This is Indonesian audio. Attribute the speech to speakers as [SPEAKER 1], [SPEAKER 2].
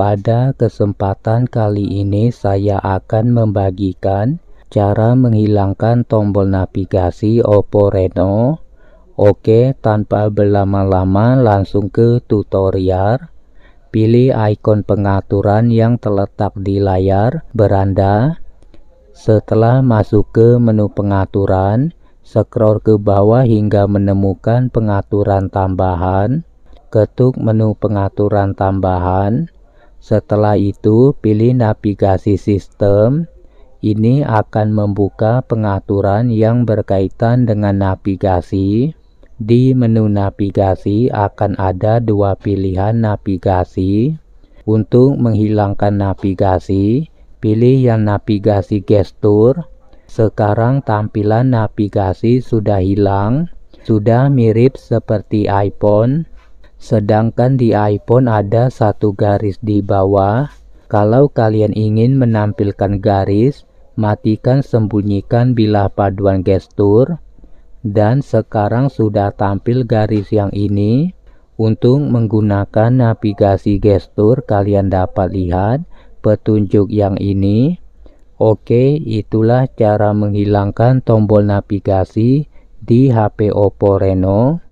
[SPEAKER 1] Pada kesempatan kali ini saya akan membagikan cara menghilangkan tombol navigasi Oppo Reno. Oke, tanpa berlama-lama langsung ke tutorial. Pilih ikon pengaturan yang terletak di layar beranda. Setelah masuk ke menu pengaturan, scroll ke bawah hingga menemukan pengaturan tambahan. Ketuk menu pengaturan tambahan setelah itu, pilih navigasi sistem. Ini akan membuka pengaturan yang berkaitan dengan navigasi. Di menu navigasi akan ada dua pilihan navigasi. Untuk menghilangkan navigasi, pilih yang navigasi gestur. Sekarang tampilan navigasi sudah hilang, sudah mirip seperti iPhone. Sedangkan di iPhone ada satu garis di bawah. Kalau kalian ingin menampilkan garis, matikan sembunyikan bilah paduan gestur. Dan sekarang sudah tampil garis yang ini. Untuk menggunakan navigasi gestur, kalian dapat lihat petunjuk yang ini. Oke, itulah cara menghilangkan tombol navigasi di HP Oppo Reno.